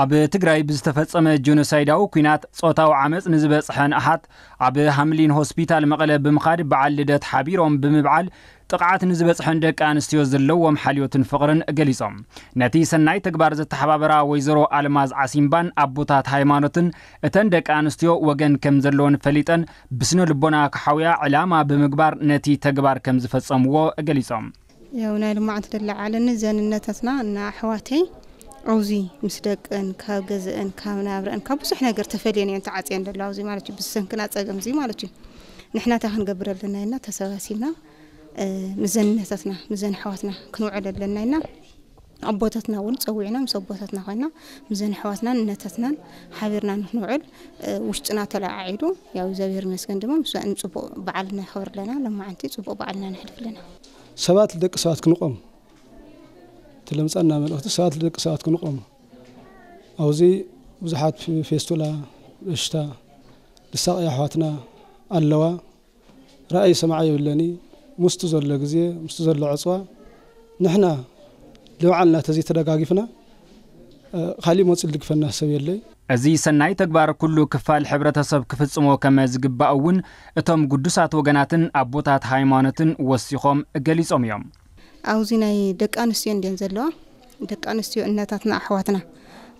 ኣብ ትግራይ ብዝተፈፀመ ጀኖሳይዳዊ ኩናት ፆታዊ ዓመፅ ንዝበፅሐ ንኣሓት ኣብ ሃምሊን ሆስፒታል መቐለ ብምኻድ በዓል ልደት ሓቢሮም ብምብዓል ጥቕዓት ንዝበፅሐን ደቂ ኣንስትዮ ዘለዎም ሓልዮትን ፍቕርን ገሊፆም ነቲ ሰናይ ተግባር ዘተሓባበራ ወይዘሮ ኣልማዝ ዓሲምባን ኣቦታት ሃይማኖትን እተን ደቂ ኣንስትዮ ወገን ከም ዘለዎን ፈሊጠን ብስነ ልቦና ክሓውያ ዕላማ ብምግባር ነቲ ተግባር ከም ዝፈፀምዎ ገሊፆም ያው ናይ ልማዓት ደላ ዓለኒ ዘንነታትና እና ኣሕዋተይ ኣብዚ ምስ ደቅን ካብ ገዝአን ካብ ናብረአን ካብ ብዙሕ ነገር ተፈልየን እየን ተዓፅየን ዘሎ ኣብዚ ማለት እዩ ብሰንክና ፀገም እዚ ማለት እዩ ንሕና እንታይ ክንገብር ኣለና ኢና ተሰባሲብና ምዘንነታትና ምዘን ኣሕዋትና ክንውዕል ኣለና ኢና ኣቦታትና እውን ፀዊዕና ምስ ኣቦታትና ኮይና ምዘን ኣሕዋትናን እነታትናን ሓቢርና ንክንውዕል ውሽጥና ተለዓዒሉ ያው እግዚኣብሔር መስገን ድማ ምስ ንፅቡቅ በዓል ነክብር ኣለና ሎማዓንቲ ፅቡቅ በዓልና ንሕልፍ ኣለና ሰባት ደቂ ሰባት ክንቆም تلمسنا ملوك لك سات أوزي وزحات في فيستولا إشتا لساق يا حواتنا رأي سمعي ولاني مستزر لقزية مستزر لعصوة نحنا لو عنا تزي تدقاقفنا خالي موت سلدك فنا سوي اللي أزي سنعي تكبار كلو كفال حبرة سب كفتس مو كمازق باون اتم قدسات وقناتن أبوتات هايمانتن وسيخوم قليس أميوم أوزيني دك أنسيون دين زلوا دك أنسيون إن تتنا أحواتنا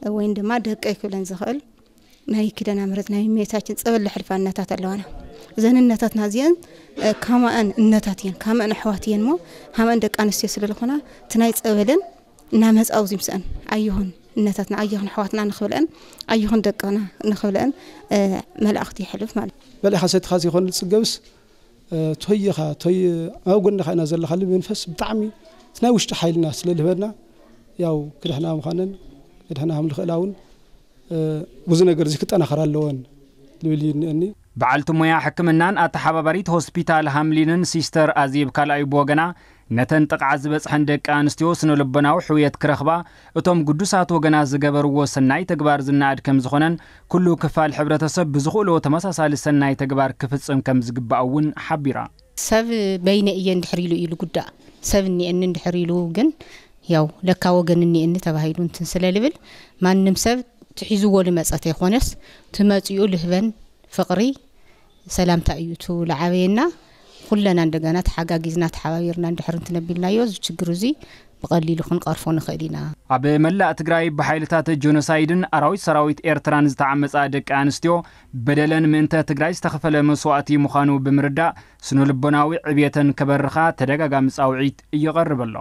وين دم دك أكل إن زخل ناي كده نمرت ناي ميتاتين سأل الحرفة إن تتلوانا زين إن تتنا زين كما أن إن تتين كما أن أحواتين مو هم دك أنسيون سلوا خنا تنايت أولن نامز أوزيم سأن أيهن إن تتنا أيهن أحواتنا نخبلن أيهن دك أنا نخبلن ملأ أختي حلف مال بل حسيت خازي خون السجوس ተይኻ ኣብ ጎንኻኢና ዘለኻሉ መንፈስ ብጣዕሚ እቲ ናይ ውሽጢ ሓይልና ስለ ዝህበና ያው ክድሕና ምዃነን ክድሕና ከም ዝኽእላ እውን ብዙ ነገር እዚ ክጠናኸር ኣለዎን ልብል እዩ እኒአኒ በዓልቲ ሙያ ሕክምናን ኣተሓባባሪት ሆስፒታል ሃምሊንን ሲስተር ኣዚብ ካልኣይ ብወገና ነተን ጥቕዓ ዝበፅሐን ደቂ ኣንስትዮ ስነ ልቦናዊ ሕውየት ክረኽባ እቶም ግዱሳት ወገናት ዝገበርዎ ሰናይ ተግባር ዝናኣድ ከም ዝኾነን ኩሉ ክፋል ሕብረተሰብ ብዝኽእልዎ ተመሳሳሊ ሰናይ ተግባር ክፍፅም ከም ዝግባእ እውን ሓቢራ ሰብ በይነ እየ እንድሕር ኢሉ ኢሉ ጉዳእ ሰብ እኒአኒ እንድሕር ኢሉ ግን ያው ለካ ወገን እኒአኒ ተባሂሉ እንትን ስለ ልብል ማንም ሰብ ትሒዝዎ ልመፀት ኣይኮነስ ትመፅኡ ልህበን ፍቕሪ ሰላምታ እዩ ቱ ኩለና እንደገና ተሓጋጊዝና ተሓባቢርና እንድሕር እንትነቢልናዮ እዚ ችግር እዚ ብቐሊሉ ክንቀርፎ ንኽእል ኢና ኣብ መላእ ትግራይ ብሓይልታት ጆኖሳይድን ኣራዊት ሰራዊት ኤርትራን ዝተዓመፃ ደቂ ኣንስትዮ በደለን ምእንተ ትግራይ ዝተኸፈለ መስዋእቲ ምዃኑ ብምርዳእ ስነ ልቦናዊ ዕብየተን ከበርኻ ተደጋጋሚ ጻውዒት እየቐርብ ኣሎ